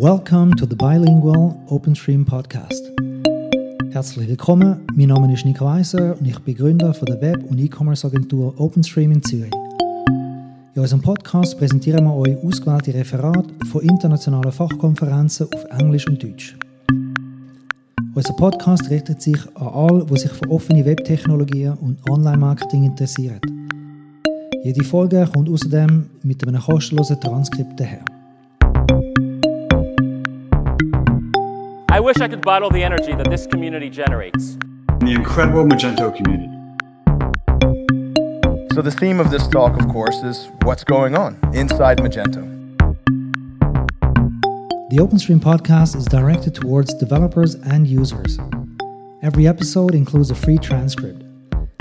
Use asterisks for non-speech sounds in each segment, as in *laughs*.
Welcome to the Bilingual OpenStream Podcast. Herzlich willkommen, mein Name ist Nico Weiser und ich bin Gründer von der Web- und E-Commerce-Agentur OpenStream in Zürich. In unserem Podcast präsentieren wir euch ausgewählte Referate von internationalen Fachkonferenzen auf Englisch und Deutsch. Unser Podcast richtet sich an alle, die sich für offene Webtechnologien und Online-Marketing interessieren. Jede Folge kommt außerdem mit einem kostenlosen Transkript daher. I wish I could bottle the energy that this community generates. The incredible Magento community. So the theme of this talk, of course, is what's going on inside Magento. The OpenStream podcast is directed towards developers and users. Every episode includes a free transcript.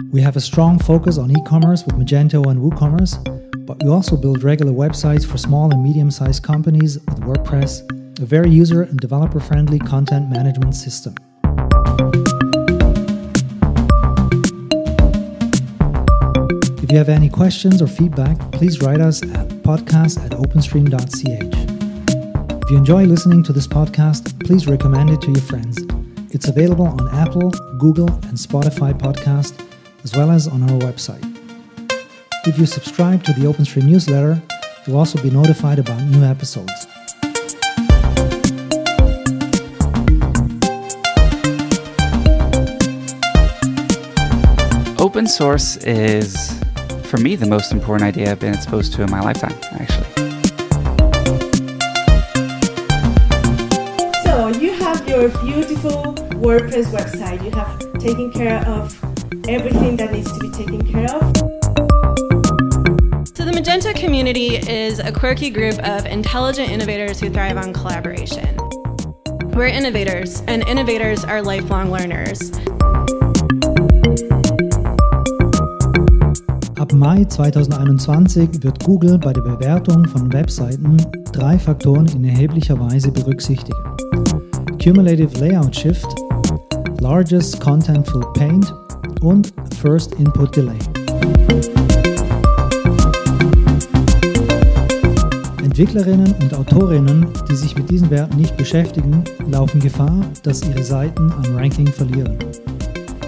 We have a strong focus on e commerce with Magento and WooCommerce, but we also build regular websites for small and medium sized companies with WordPress a very user and developer friendly content management system. If you have any questions or feedback, please write us at podcast at openstream.ch. If you enjoy listening to this podcast, please recommend it to your friends. It's available on Apple, Google, and Spotify podcast, as well as on our website. If you subscribe to the OpenStream newsletter, you'll also be notified about new episodes. Open source is, for me, the most important idea I've been exposed to in my lifetime, actually. So you have your beautiful WordPress website. You have taken care of everything that needs to be taken care of. So the Magento Community is a quirky group of intelligent innovators who thrive on collaboration. We're innovators, and innovators are lifelong learners. Mai 2021 wird Google bei der Bewertung von Webseiten drei Faktoren in erheblicher Weise berücksichtigen. Cumulative Layout Shift, Largest Contentful Paint und First Input Delay. Entwicklerinnen und Autorinnen, die sich mit diesen Werten nicht beschäftigen, laufen Gefahr, dass ihre Seiten am Ranking verlieren.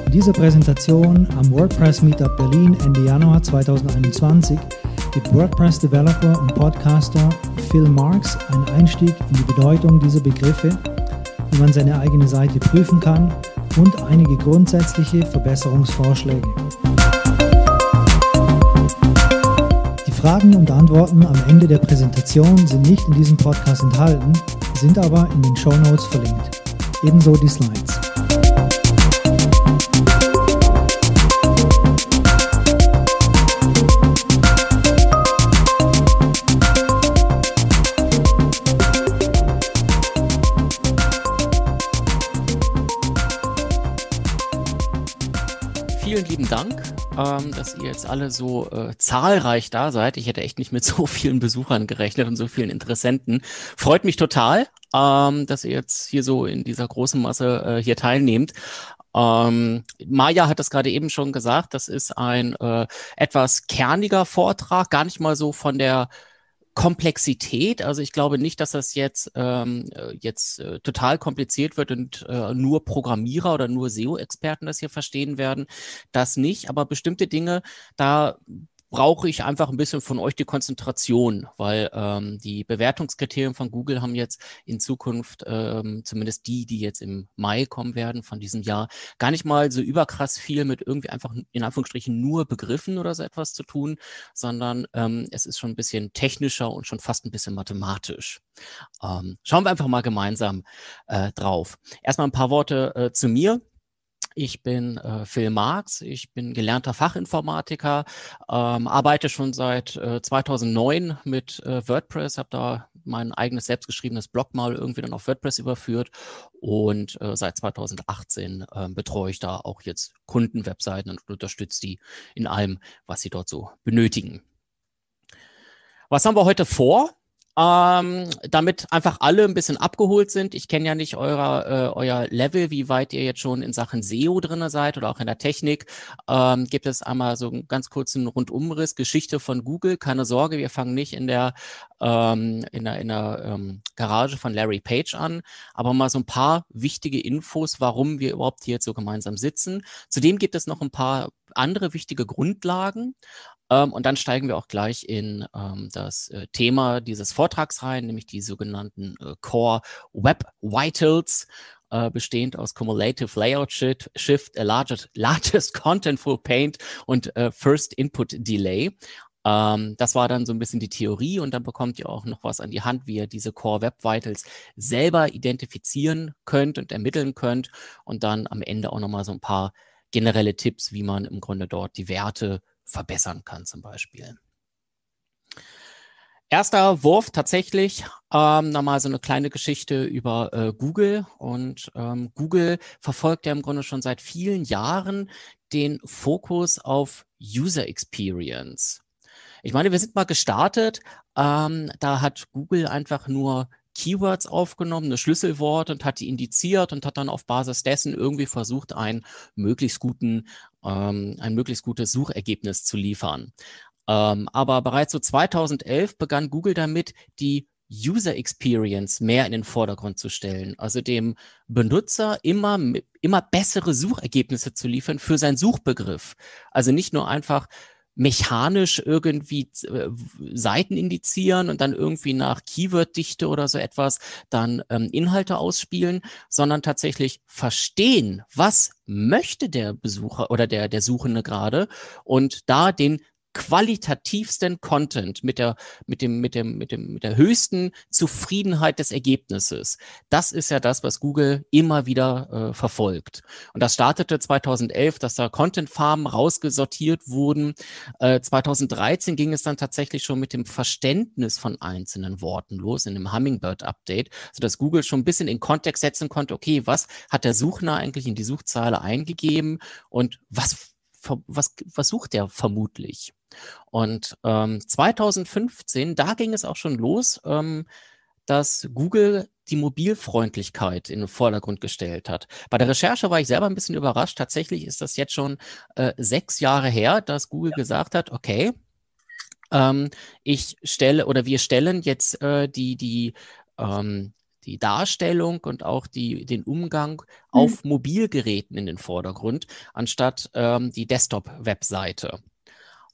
In dieser Präsentation am WordPress Meetup Berlin Ende Januar 2021 gibt WordPress-Developer und Podcaster Phil Marks einen Einstieg in die Bedeutung dieser Begriffe, wie man seine eigene Seite prüfen kann und einige grundsätzliche Verbesserungsvorschläge. Die Fragen und Antworten am Ende der Präsentation sind nicht in diesem Podcast enthalten, sind aber in den Show Notes verlinkt. Ebenso die Slides. Dank, ähm, dass ihr jetzt alle so äh, zahlreich da seid. Ich hätte echt nicht mit *laughs* so vielen Besuchern gerechnet und so vielen Interessenten. Freut mich total, ähm, dass ihr jetzt hier so in dieser großen Masse äh, hier teilnehmt. Ähm, Maja hat das gerade eben schon gesagt, das ist ein äh, etwas kerniger Vortrag, gar nicht mal so von der Komplexität. Also ich glaube nicht, dass das jetzt, ähm, äh, jetzt äh, total kompliziert wird und äh, nur Programmierer oder nur SEO-Experten das hier verstehen werden. Das nicht, aber bestimmte Dinge, da brauche ich einfach ein bisschen von euch die Konzentration, weil ähm, die Bewertungskriterien von Google haben jetzt in Zukunft, ähm, zumindest die, die jetzt im Mai kommen werden von diesem Jahr, gar nicht mal so überkrass viel mit irgendwie einfach in Anführungsstrichen nur Begriffen oder so etwas zu tun, sondern ähm, es ist schon ein bisschen technischer und schon fast ein bisschen mathematisch. Ähm, schauen wir einfach mal gemeinsam äh, drauf. Erstmal ein paar Worte äh, zu mir. Ich bin äh, Phil Marx, ich bin gelernter Fachinformatiker, ähm, arbeite schon seit äh, 2009 mit äh, WordPress, habe da mein eigenes selbstgeschriebenes Blog mal irgendwie dann auf WordPress überführt und äh, seit 2018 ähm, betreue ich da auch jetzt Kundenwebseiten und unterstütze die in allem, was sie dort so benötigen. Was haben wir heute vor? ähm, damit einfach alle ein bisschen abgeholt sind. Ich kenne ja nicht euer, äh, euer Level, wie weit ihr jetzt schon in Sachen SEO drin seid oder auch in der Technik. Ähm, gibt es einmal so einen ganz kurzen Rundumriss, Geschichte von Google. Keine Sorge, wir fangen nicht in der, ähm, in der, in der ähm, Garage von Larry Page an, aber mal so ein paar wichtige Infos, warum wir überhaupt hier jetzt so gemeinsam sitzen. Zudem gibt es noch ein paar andere wichtige Grundlagen. Ähm, und dann steigen wir auch gleich in ähm, das äh, Thema dieses Vortrags rein, nämlich die sogenannten äh, Core Web Vitals. Äh, bestehend aus Cumulative Layout Shift, äh, largest, *laughs* largest Content Paint und äh, First Input Delay. Ähm, das war dann so ein bisschen die Theorie und dann bekommt ihr auch noch was an die Hand, wie ihr diese Core Web Vitals selber identifizieren könnt und ermitteln könnt und dann am Ende auch nochmal so ein paar generelle Tipps, wie man im Grunde dort die Werte verbessern kann zum Beispiel. Erster Wurf tatsächlich ähm, nochmal so eine kleine Geschichte über äh, Google. Und ähm, Google verfolgt ja im Grunde schon seit vielen Jahren den Fokus auf User Experience. Ich meine, wir sind mal gestartet. Ähm, da hat Google einfach nur Keywords aufgenommen, eine Schlüsselwort und hat die indiziert und hat dann auf Basis dessen irgendwie versucht, einen möglichst guten ähm, ein möglichst gutes Suchergebnis zu liefern. Ähm, aber bereits so 2011 begann Google damit, die User Experience mehr in den Vordergrund zu stellen, also dem Benutzer immer, immer bessere Suchergebnisse zu liefern für seinen Suchbegriff. Also nicht nur einfach mechanisch irgendwie äh, Seiten indizieren und dann irgendwie nach Keyworddichte oder so etwas dann ähm, Inhalte ausspielen, sondern tatsächlich verstehen, was möchte der Besucher oder der, der Suchende gerade und da den qualitativsten Content mit der, mit dem, mit dem, mit dem, mit der höchsten Zufriedenheit des Ergebnisses. Das ist ja das, was Google immer wieder äh, verfolgt. Und das startete 2011, dass da Content-Farmen rausgesortiert wurden. Äh, 2013 ging es dann tatsächlich schon mit dem Verständnis von einzelnen Worten los in dem Hummingbird-Update, sodass Google schon ein bisschen in Kontext setzen konnte, okay, was hat der Suchner eigentlich in die Suchzeile eingegeben und was was, was sucht er vermutlich? Und ähm, 2015, da ging es auch schon los, ähm, dass Google die Mobilfreundlichkeit in den Vordergrund gestellt hat. Bei der Recherche war ich selber ein bisschen überrascht. Tatsächlich ist das jetzt schon äh, sechs Jahre her, dass Google ja. gesagt hat, okay, ähm, ich stelle oder wir stellen jetzt äh, die, die ähm, die Darstellung und auch die, den Umgang mhm. auf Mobilgeräten in den Vordergrund, anstatt ähm, die Desktop-Webseite.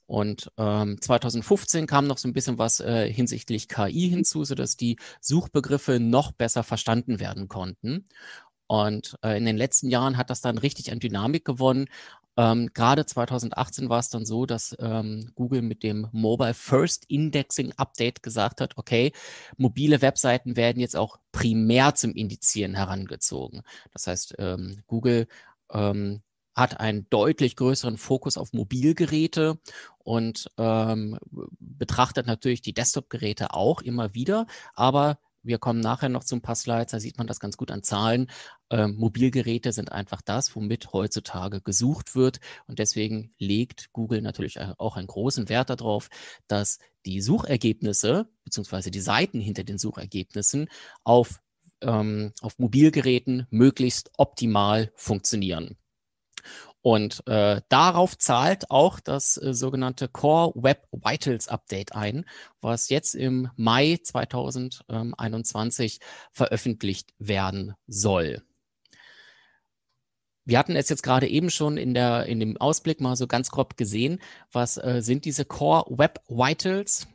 Und ähm, 2015 kam noch so ein bisschen was äh, hinsichtlich KI hinzu, sodass die Suchbegriffe noch besser verstanden werden konnten. Und äh, in den letzten Jahren hat das dann richtig an Dynamik gewonnen. Ähm, Gerade 2018 war es dann so, dass ähm, Google mit dem Mobile First Indexing Update gesagt hat, okay, mobile Webseiten werden jetzt auch primär zum Indizieren herangezogen. Das heißt, ähm, Google ähm, hat einen deutlich größeren Fokus auf Mobilgeräte und ähm, betrachtet natürlich die Desktop-Geräte auch immer wieder, aber wir kommen nachher noch zum paar Slides, da sieht man das ganz gut an Zahlen. Ähm, Mobilgeräte sind einfach das, womit heutzutage gesucht wird. Und deswegen legt Google natürlich auch einen großen Wert darauf, dass die Suchergebnisse beziehungsweise die Seiten hinter den Suchergebnissen auf, ähm, auf Mobilgeräten möglichst optimal funktionieren. Und äh, darauf zahlt auch das äh, sogenannte Core Web Vitals Update ein, was jetzt im Mai 2021 veröffentlicht werden soll. Wir hatten es jetzt gerade eben schon in, der, in dem Ausblick mal so ganz grob gesehen. Was äh, sind diese Core Web Vitals?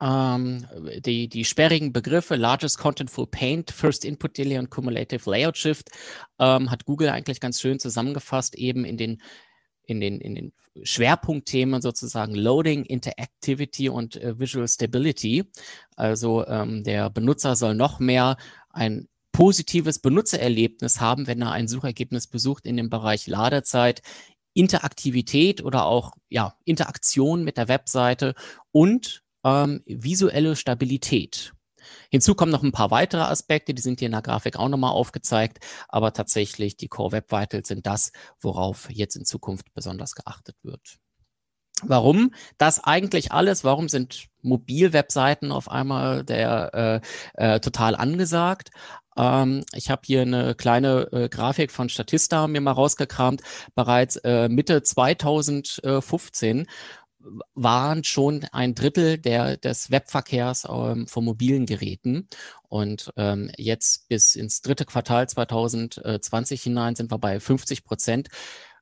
ähm, die, die sperrigen Begriffe Largest Contentful Paint, First Input Delay und Cumulative Layout Shift ähm, hat Google eigentlich ganz schön zusammengefasst, eben in den in den, in den Schwerpunktthemen sozusagen Loading, Interactivity und äh, Visual Stability. Also ähm, der Benutzer soll noch mehr ein positives Benutzererlebnis haben, wenn er ein Suchergebnis besucht in dem Bereich Ladezeit, Interaktivität oder auch ja, Interaktion mit der Webseite und ähm, visuelle Stabilität. Hinzu kommen noch ein paar weitere Aspekte, die sind hier in der Grafik auch nochmal aufgezeigt, aber tatsächlich die Core Web Vitals sind das, worauf jetzt in Zukunft besonders geachtet wird. Warum das eigentlich alles? Warum sind Mobil-Webseiten auf einmal der äh, äh, total angesagt? Ähm, ich habe hier eine kleine äh, Grafik von Statista mir mal rausgekramt. Bereits äh, Mitte 2015 waren schon ein Drittel der, des Webverkehrs ähm, von mobilen Geräten. Und ähm, jetzt bis ins dritte Quartal 2020 hinein sind wir bei 50 Prozent.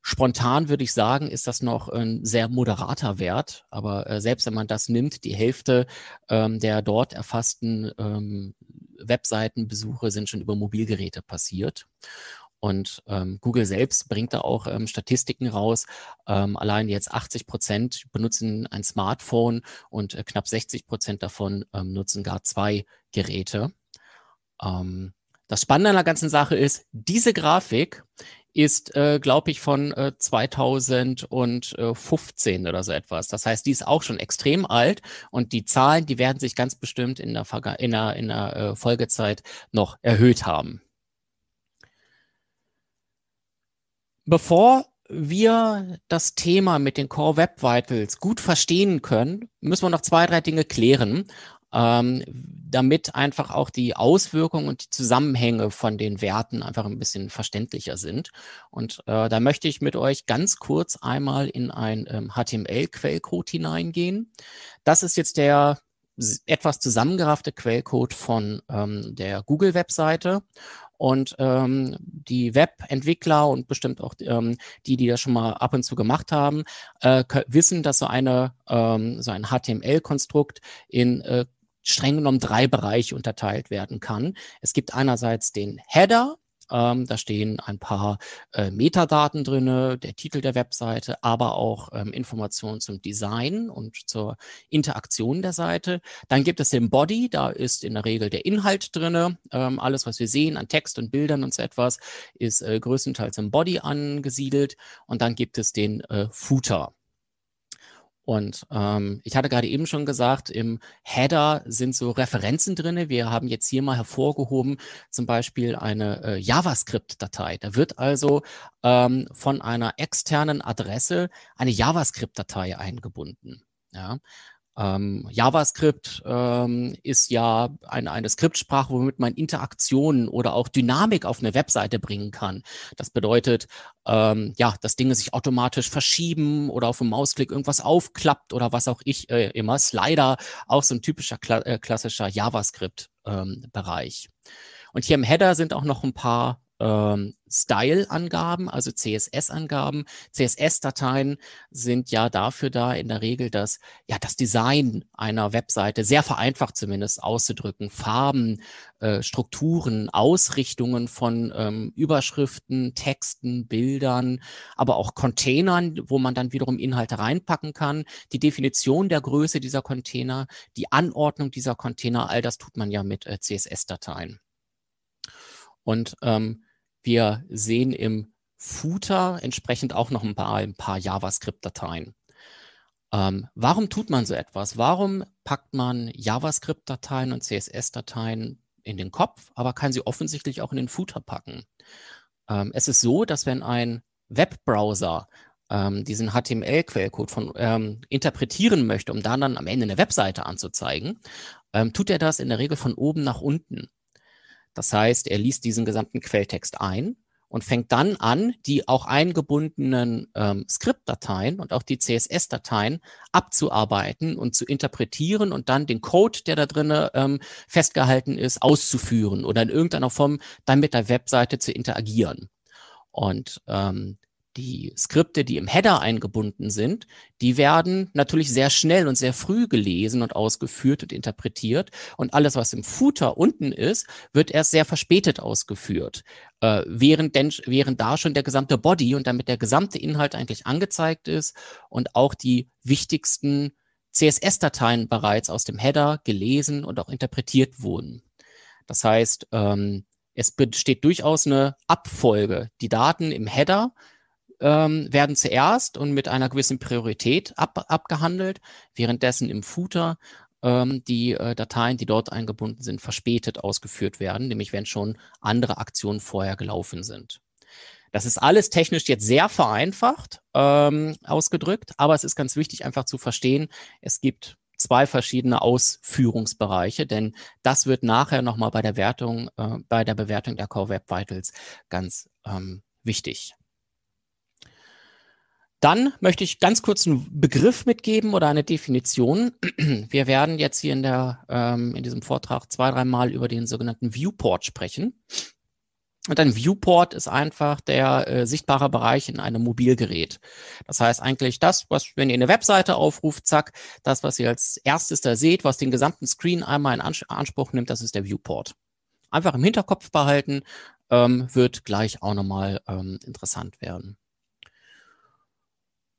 Spontan würde ich sagen, ist das noch ein sehr moderater Wert. Aber äh, selbst wenn man das nimmt, die Hälfte ähm, der dort erfassten ähm, Webseitenbesuche sind schon über Mobilgeräte passiert. Und ähm, Google selbst bringt da auch ähm, Statistiken raus. Ähm, allein jetzt 80 Prozent benutzen ein Smartphone und äh, knapp 60 Prozent davon ähm, nutzen gar zwei Geräte. Ähm, das Spannende an der ganzen Sache ist, diese Grafik ist, äh, glaube ich, von äh, 2015 oder so etwas. Das heißt, die ist auch schon extrem alt und die Zahlen, die werden sich ganz bestimmt in der, Verga in der, in der äh, Folgezeit noch erhöht haben. Bevor wir das Thema mit den Core Web Vitals gut verstehen können, müssen wir noch zwei, drei Dinge klären, ähm, damit einfach auch die Auswirkungen und die Zusammenhänge von den Werten einfach ein bisschen verständlicher sind. Und äh, da möchte ich mit euch ganz kurz einmal in ein ähm, HTML-Quellcode hineingehen. Das ist jetzt der etwas zusammengeraffte Quellcode von ähm, der Google-Webseite. Und ähm, die Webentwickler und bestimmt auch ähm, die, die das schon mal ab und zu gemacht haben, äh, wissen, dass so, eine, ähm, so ein HTML-Konstrukt in äh, streng genommen drei Bereiche unterteilt werden kann. Es gibt einerseits den Header, ähm, da stehen ein paar äh, Metadaten drin, der Titel der Webseite, aber auch ähm, Informationen zum Design und zur Interaktion der Seite. Dann gibt es den Body, da ist in der Regel der Inhalt drin. Ähm, alles, was wir sehen an Text und Bildern und so etwas, ist äh, größtenteils im Body angesiedelt. Und dann gibt es den äh, Footer. Und ähm, ich hatte gerade eben schon gesagt, im Header sind so Referenzen drinne. Wir haben jetzt hier mal hervorgehoben, zum Beispiel eine äh, JavaScript-Datei. Da wird also ähm, von einer externen Adresse eine JavaScript-Datei eingebunden. Ja. Ähm, JavaScript ähm, ist ja eine, eine Skriptsprache, womit man Interaktionen oder auch Dynamik auf eine Webseite bringen kann. Das bedeutet, ähm, ja, dass Dinge sich automatisch verschieben oder auf dem Mausklick irgendwas aufklappt oder was auch ich äh, immer. Slider, auch so ein typischer Kla äh, klassischer JavaScript-Bereich. Ähm, Und hier im Header sind auch noch ein paar ähm, Style-Angaben, also CSS-Angaben. CSS-Dateien sind ja dafür da, in der Regel dass ja, das Design einer Webseite sehr vereinfacht zumindest auszudrücken. Farben, äh, Strukturen, Ausrichtungen von ähm, Überschriften, Texten, Bildern, aber auch Containern, wo man dann wiederum Inhalte reinpacken kann. Die Definition der Größe dieser Container, die Anordnung dieser Container, all das tut man ja mit äh, CSS-Dateien. Und ähm, wir sehen im Footer entsprechend auch noch ein paar, ein paar JavaScript-Dateien. Ähm, warum tut man so etwas? Warum packt man JavaScript-Dateien und CSS-Dateien in den Kopf, aber kann sie offensichtlich auch in den Footer packen? Ähm, es ist so, dass wenn ein Webbrowser ähm, diesen HTML-Quellcode von ähm, interpretieren möchte, um dann, dann am Ende eine Webseite anzuzeigen, ähm, tut er das in der Regel von oben nach unten. Das heißt, er liest diesen gesamten Quelltext ein und fängt dann an, die auch eingebundenen ähm, Skriptdateien und auch die CSS-Dateien abzuarbeiten und zu interpretieren und dann den Code, der da drin ähm, festgehalten ist, auszuführen oder in irgendeiner Form dann mit der Webseite zu interagieren. Und ähm, die Skripte, die im Header eingebunden sind, die werden natürlich sehr schnell und sehr früh gelesen und ausgeführt und interpretiert. Und alles, was im Footer unten ist, wird erst sehr verspätet ausgeführt. Äh, während, denn, während da schon der gesamte Body und damit der gesamte Inhalt eigentlich angezeigt ist und auch die wichtigsten CSS-Dateien bereits aus dem Header gelesen und auch interpretiert wurden. Das heißt, ähm, es besteht durchaus eine Abfolge. Die Daten im Header ähm, werden zuerst und mit einer gewissen Priorität ab, abgehandelt, währenddessen im Footer ähm, die äh, Dateien, die dort eingebunden sind, verspätet ausgeführt werden, nämlich wenn schon andere Aktionen vorher gelaufen sind. Das ist alles technisch jetzt sehr vereinfacht ähm, ausgedrückt, aber es ist ganz wichtig einfach zu verstehen, es gibt zwei verschiedene Ausführungsbereiche, denn das wird nachher nochmal bei der Wertung, äh, bei der Bewertung der Core Web Vitals ganz ähm, wichtig. Dann möchte ich ganz kurz einen Begriff mitgeben oder eine Definition. *clears throat* Wir werden jetzt hier in, der, ähm, in diesem Vortrag zwei, dreimal über den sogenannten Viewport sprechen. Und ein Viewport ist einfach der äh, sichtbare Bereich in einem Mobilgerät. Das heißt eigentlich das, was, wenn ihr eine Webseite aufruft, zack, das, was ihr als erstes da seht, was den gesamten Screen einmal in Ans Anspruch nimmt, das ist der Viewport. Einfach im Hinterkopf behalten, ähm, wird gleich auch nochmal ähm, interessant werden.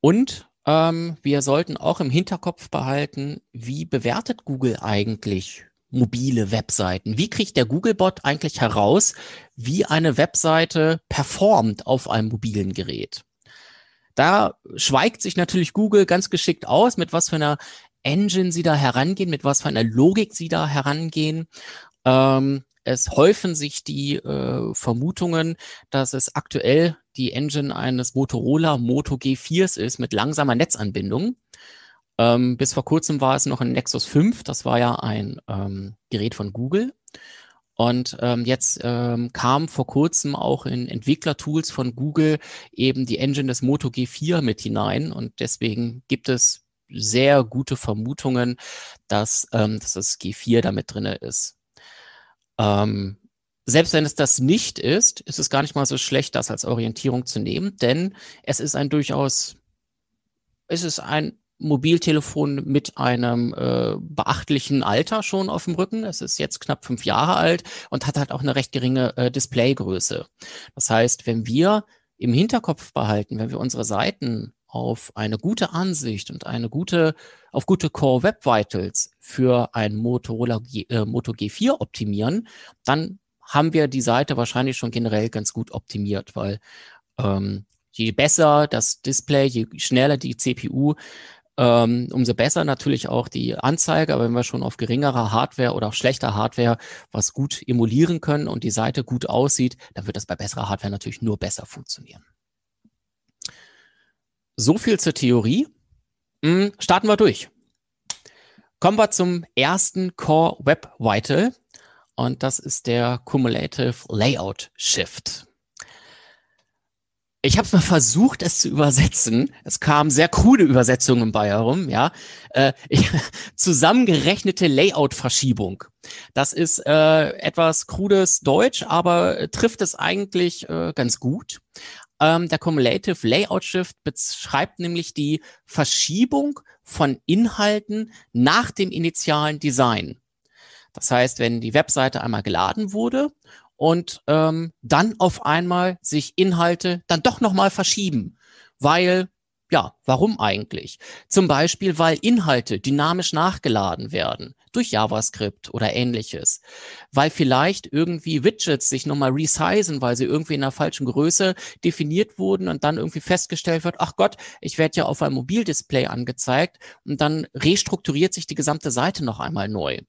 Und ähm, wir sollten auch im Hinterkopf behalten, wie bewertet Google eigentlich mobile Webseiten? Wie kriegt der Googlebot eigentlich heraus, wie eine Webseite performt auf einem mobilen Gerät? Da schweigt sich natürlich Google ganz geschickt aus, mit was für einer Engine sie da herangehen, mit was für einer Logik sie da herangehen. Ähm, es häufen sich die äh, Vermutungen, dass es aktuell die Engine eines Motorola Moto G4s ist mit langsamer Netzanbindung. Ähm, bis vor kurzem war es noch ein Nexus 5, das war ja ein ähm, Gerät von Google. Und ähm, jetzt ähm, kam vor kurzem auch in Entwicklertools von Google eben die Engine des Moto G4 mit hinein. Und deswegen gibt es sehr gute Vermutungen, dass, ähm, dass das G4 damit drin ist. Ähm, selbst wenn es das nicht ist, ist es gar nicht mal so schlecht, das als Orientierung zu nehmen, denn es ist ein durchaus, es ist ein Mobiltelefon mit einem äh, beachtlichen Alter schon auf dem Rücken. Es ist jetzt knapp fünf Jahre alt und hat halt auch eine recht geringe äh, Displaygröße. Das heißt, wenn wir im Hinterkopf behalten, wenn wir unsere Seiten auf eine gute Ansicht und eine gute, auf gute Core Web Vitals für ein Motorola G, äh, Moto G4 optimieren, dann haben wir die Seite wahrscheinlich schon generell ganz gut optimiert, weil ähm, je besser das Display, je schneller die CPU, ähm, umso besser natürlich auch die Anzeige. Aber wenn wir schon auf geringerer Hardware oder auf schlechter Hardware was gut emulieren können und die Seite gut aussieht, dann wird das bei besserer Hardware natürlich nur besser funktionieren. So viel zur Theorie. Hm, starten wir durch. Kommen wir zum ersten Core Web Vital. Und das ist der Cumulative Layout Shift. Ich habe es mal versucht, es zu übersetzen. Es kamen sehr krude Übersetzungen bei herum, ja. Äh, ich, *laughs* zusammengerechnete Layout-Verschiebung. Das ist äh, etwas krudes Deutsch, aber trifft es eigentlich äh, ganz gut. Ähm, der Cumulative Layout Shift beschreibt nämlich die Verschiebung von Inhalten nach dem initialen Design. Das heißt, wenn die Webseite einmal geladen wurde und ähm, dann auf einmal sich Inhalte dann doch nochmal verschieben, weil ja, warum eigentlich? Zum Beispiel, weil Inhalte dynamisch nachgeladen werden durch JavaScript oder ähnliches. Weil vielleicht irgendwie Widgets sich nochmal resizen, weil sie irgendwie in einer falschen Größe definiert wurden und dann irgendwie festgestellt wird, ach Gott, ich werde ja auf einem Mobildisplay angezeigt und dann restrukturiert sich die gesamte Seite noch einmal neu.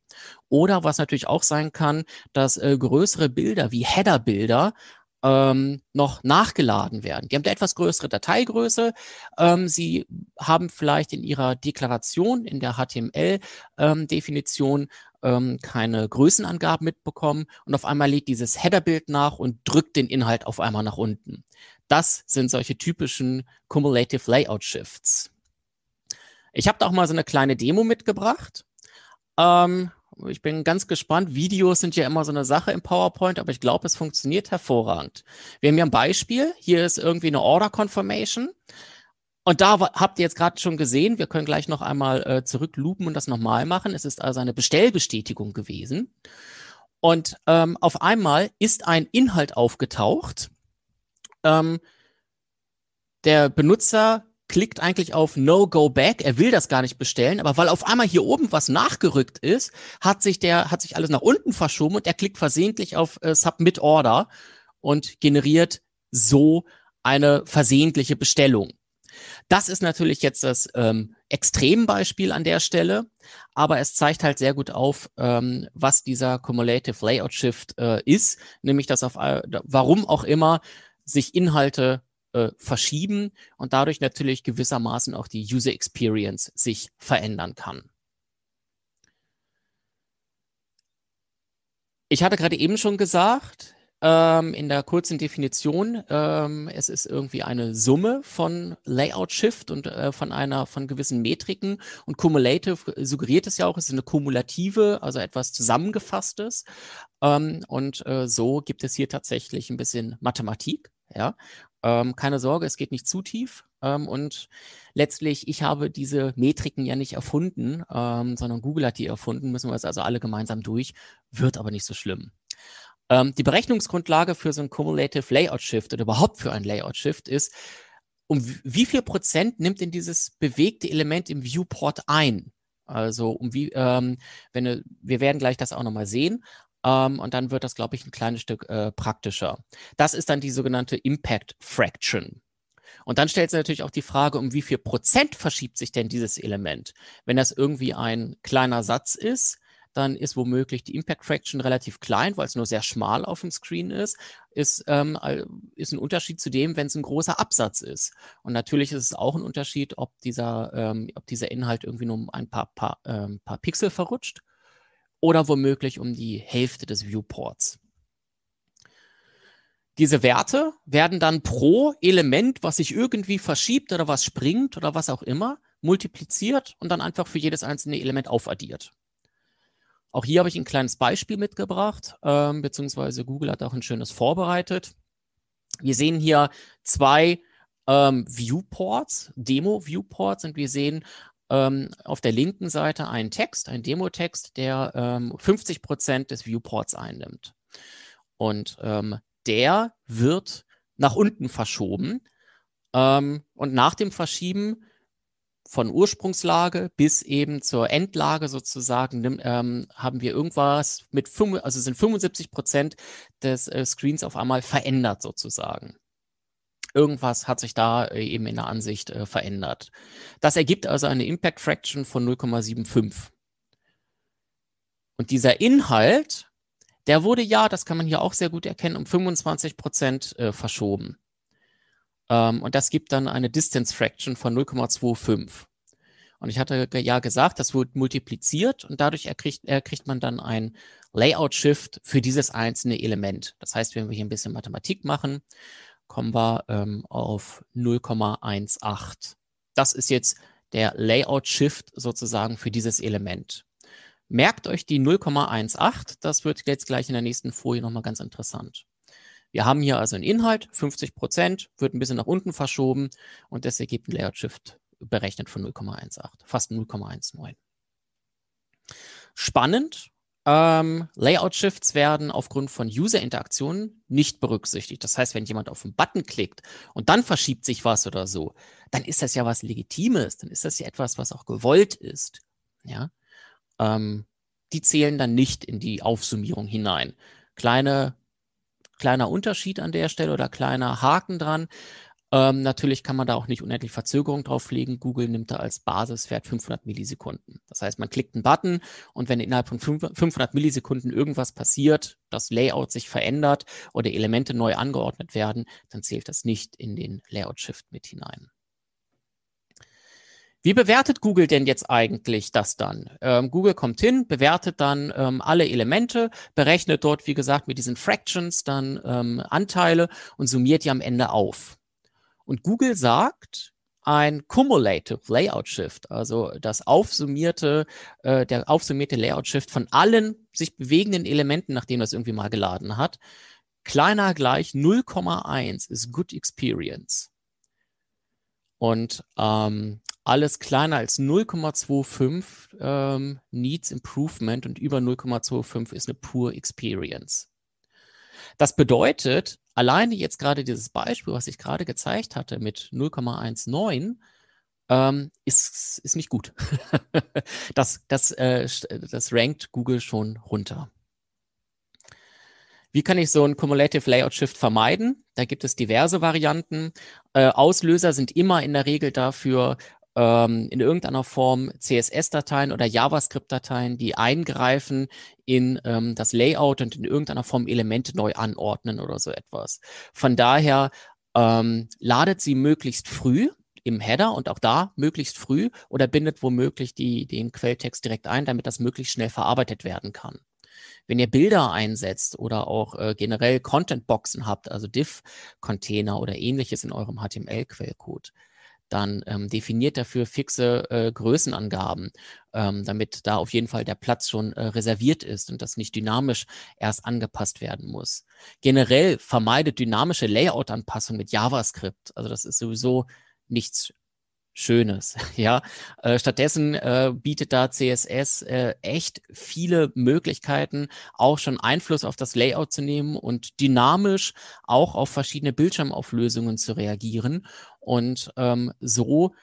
Oder was natürlich auch sein kann, dass äh, größere Bilder wie Header-Bilder ähm, noch nachgeladen werden. Die haben eine etwas größere Dateigröße. Ähm, sie haben vielleicht in ihrer Deklaration, in der HTML-Definition, ähm, ähm, keine Größenangaben mitbekommen und auf einmal lädt dieses Headerbild nach und drückt den Inhalt auf einmal nach unten. Das sind solche typischen Cumulative Layout Shifts. Ich habe da auch mal so eine kleine Demo mitgebracht. Ähm, ich bin ganz gespannt. Videos sind ja immer so eine Sache im PowerPoint, aber ich glaube, es funktioniert hervorragend. Wir haben ja ein Beispiel. Hier ist irgendwie eine Order Confirmation. Und da habt ihr jetzt gerade schon gesehen, wir können gleich noch einmal äh, zurücklupen und das nochmal machen. Es ist also eine Bestellbestätigung gewesen. Und ähm, auf einmal ist ein Inhalt aufgetaucht. Ähm, der Benutzer klickt eigentlich auf No Go Back. Er will das gar nicht bestellen, aber weil auf einmal hier oben was nachgerückt ist, hat sich der, hat sich alles nach unten verschoben und er klickt versehentlich auf äh, Submit Order und generiert so eine versehentliche Bestellung. Das ist natürlich jetzt das ähm, Extrembeispiel an der Stelle, aber es zeigt halt sehr gut auf, ähm, was dieser Cumulative Layout Shift äh, ist, nämlich dass auf, warum auch immer sich Inhalte äh, verschieben und dadurch natürlich gewissermaßen auch die User Experience sich verändern kann. Ich hatte gerade eben schon gesagt, ähm, in der kurzen Definition, ähm, es ist irgendwie eine Summe von Layout Shift und äh, von einer von gewissen Metriken und cumulative suggeriert es ja auch, es ist eine kumulative, also etwas zusammengefasstes. Ähm, und äh, so gibt es hier tatsächlich ein bisschen Mathematik. Ja, ähm, keine Sorge, es geht nicht zu tief. Ähm, und letztlich, ich habe diese Metriken ja nicht erfunden, ähm, sondern Google hat die erfunden, müssen wir es also alle gemeinsam durch, wird aber nicht so schlimm. Ähm, die Berechnungsgrundlage für so ein Cumulative Layout Shift oder überhaupt für ein Layout Shift ist, um wie viel Prozent nimmt denn dieses bewegte Element im Viewport ein? Also um wie, ähm, wenn äh, wir werden gleich das auch nochmal sehen, ähm, und dann wird das, glaube ich, ein kleines Stück äh, praktischer. Das ist dann die sogenannte Impact Fraction. Und dann stellt sich natürlich auch die Frage, um wie viel Prozent verschiebt sich denn dieses Element? Wenn das irgendwie ein kleiner Satz ist, dann ist womöglich die Impact Fraction relativ klein, weil es nur sehr schmal auf dem Screen ist, ist, ähm, ist ein Unterschied zu dem, wenn es ein großer Absatz ist. Und natürlich ist es auch ein Unterschied, ob dieser, ähm, ob dieser Inhalt irgendwie nur ein paar, paar, ähm, paar Pixel verrutscht oder womöglich um die Hälfte des Viewports. Diese Werte werden dann pro Element, was sich irgendwie verschiebt oder was springt oder was auch immer, multipliziert und dann einfach für jedes einzelne Element aufaddiert. Auch hier habe ich ein kleines Beispiel mitgebracht, äh, beziehungsweise Google hat auch ein schönes vorbereitet. Wir sehen hier zwei ähm, Viewports, Demo-Viewports, und wir sehen ähm, auf der linken Seite einen Text, einen Demotext, der ähm, 50 Prozent des Viewports einnimmt. Und ähm, der wird nach unten verschoben. Ähm, und nach dem Verschieben von Ursprungslage bis eben zur Endlage sozusagen ähm, haben wir irgendwas mit, fünf, also sind 75 Prozent des äh, Screens auf einmal verändert sozusagen. Irgendwas hat sich da äh, eben in der Ansicht äh, verändert. Das ergibt also eine Impact Fraction von 0,75. Und dieser Inhalt, der wurde ja, das kann man hier auch sehr gut erkennen, um 25 Prozent äh, verschoben. Ähm, und das gibt dann eine Distance Fraction von 0,25. Und ich hatte ja gesagt, das wird multipliziert und dadurch erkriegt, erkriegt man dann ein Layout-Shift für dieses einzelne Element. Das heißt, wenn wir hier ein bisschen Mathematik machen, kommen wir ähm, auf 0,18. Das ist jetzt der Layout-Shift sozusagen für dieses Element. Merkt euch die 0,18, das wird jetzt gleich in der nächsten Folie nochmal ganz interessant. Wir haben hier also einen Inhalt, 50 Prozent, wird ein bisschen nach unten verschoben und das ergibt ein Layout-Shift berechnet von 0,18, fast 0,19. Spannend, ähm, Layout-Shifts werden aufgrund von User-Interaktionen nicht berücksichtigt. Das heißt, wenn jemand auf einen Button klickt und dann verschiebt sich was oder so, dann ist das ja was Legitimes, dann ist das ja etwas, was auch gewollt ist. Ja? Ähm, die zählen dann nicht in die Aufsummierung hinein. Kleine, kleiner Unterschied an der Stelle oder kleiner Haken dran. Ähm, natürlich kann man da auch nicht unendlich Verzögerung drauflegen. Google nimmt da als Basiswert 500 Millisekunden. Das heißt, man klickt einen Button und wenn innerhalb von 500 Millisekunden irgendwas passiert, das Layout sich verändert oder Elemente neu angeordnet werden, dann zählt das nicht in den Layout-Shift mit hinein. Wie bewertet Google denn jetzt eigentlich das dann? Ähm, Google kommt hin, bewertet dann ähm, alle Elemente, berechnet dort, wie gesagt, mit diesen Fractions dann ähm, Anteile und summiert die am Ende auf. Und Google sagt, ein Cumulative Layout Shift, also das aufsummierte, äh, der aufsummierte Layout Shift von allen sich bewegenden Elementen, nachdem das irgendwie mal geladen hat, kleiner gleich 0,1 ist Good Experience. Und ähm, alles kleiner als 0,25 ähm, needs Improvement und über 0,25 ist eine Poor Experience. Das bedeutet, alleine jetzt gerade dieses Beispiel, was ich gerade gezeigt hatte mit 0,19, ähm, ist, ist nicht gut. *laughs* das, das, äh, das rankt Google schon runter. Wie kann ich so einen Cumulative Layout Shift vermeiden? Da gibt es diverse Varianten. Äh, Auslöser sind immer in der Regel dafür ähm, in irgendeiner Form CSS-Dateien oder JavaScript-Dateien, die eingreifen in ähm, das Layout und in irgendeiner Form Elemente neu anordnen oder so etwas. Von daher ähm, ladet sie möglichst früh im Header und auch da möglichst früh oder bindet womöglich die, den Quelltext direkt ein, damit das möglichst schnell verarbeitet werden kann. Wenn ihr Bilder einsetzt oder auch äh, generell Content-Boxen habt, also Diff-Container oder ähnliches in eurem HTML-Quellcode, dann ähm, definiert dafür fixe äh, Größenangaben, ähm, damit da auf jeden Fall der Platz schon äh, reserviert ist und das nicht dynamisch erst angepasst werden muss. Generell vermeidet dynamische Layout-Anpassung mit JavaScript. Also das ist sowieso nichts Schönes. *laughs* Ja, äh, stattdessen äh, bietet da CSS äh, echt viele Möglichkeiten, auch schon Einfluss auf das Layout zu nehmen und dynamisch auch auf verschiedene Bildschirmauflösungen zu reagieren und ähm, so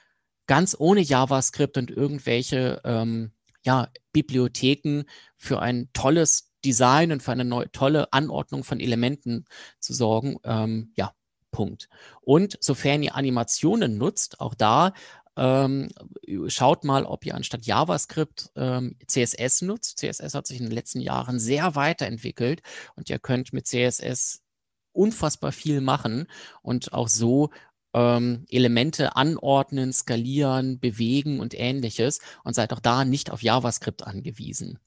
ganz ohne JavaScript und irgendwelche ähm, ja, Bibliotheken für ein tolles Design und für eine neue, tolle Anordnung von Elementen zu sorgen. Ähm, ja, Punkt. Und sofern ihr Animationen nutzt, auch da ähm, schaut mal, ob ihr anstatt JavaScript ähm, CSS nutzt. CSS hat sich in den letzten Jahren sehr weiterentwickelt und ihr könnt mit CSS unfassbar viel machen und auch so ähm, Elemente anordnen, skalieren, bewegen und ähnliches und seid auch da nicht auf JavaScript angewiesen.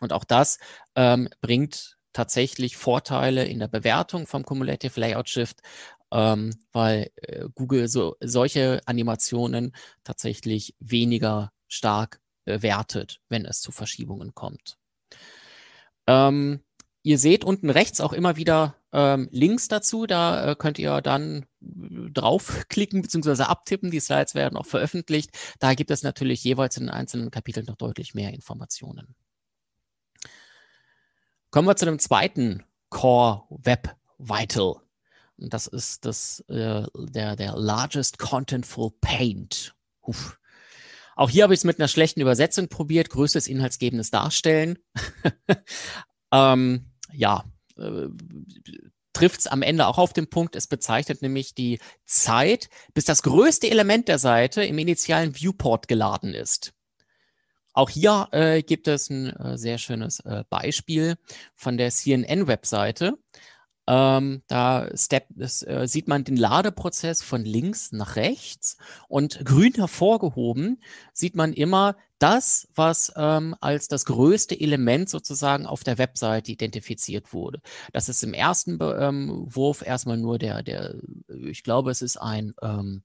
Und auch das ähm, bringt tatsächlich Vorteile in der Bewertung vom Cumulative Layout Shift, ähm, weil äh, Google so, solche Animationen tatsächlich weniger stark bewertet, wenn es zu Verschiebungen kommt. Ähm, ihr seht unten rechts auch immer wieder ähm, Links dazu. Da äh, könnt ihr dann äh, draufklicken bzw. abtippen. Die Slides werden auch veröffentlicht. Da gibt es natürlich jeweils in den einzelnen Kapiteln noch deutlich mehr Informationen. Kommen wir zu dem zweiten Core Web Vital. Und das ist das, äh, der, der Largest Contentful Paint. Uff. Auch hier habe ich es mit einer schlechten Übersetzung probiert. Größtes inhaltsgebendes Darstellen. *laughs* ähm, ja, äh, trifft es am Ende auch auf den Punkt. Es bezeichnet nämlich die Zeit, bis das größte Element der Seite im initialen Viewport geladen ist. Auch hier äh, gibt es ein äh, sehr schönes äh, Beispiel von der CNN-Webseite. Ähm, da Step, das, äh, sieht man den Ladeprozess von links nach rechts und grün hervorgehoben sieht man immer das, was ähm, als das größte Element sozusagen auf der Webseite identifiziert wurde. Das ist im ersten Be ähm, Wurf erstmal nur der, der, ich glaube, es ist ein ähm,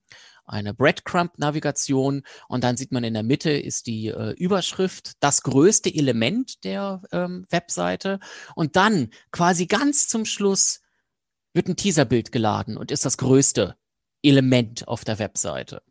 eine Breadcrumb-Navigation und dann sieht man in der Mitte ist die äh, Überschrift, das größte Element der ähm, Webseite und dann quasi ganz zum Schluss wird ein Teaserbild geladen und ist das größte Element auf der Webseite.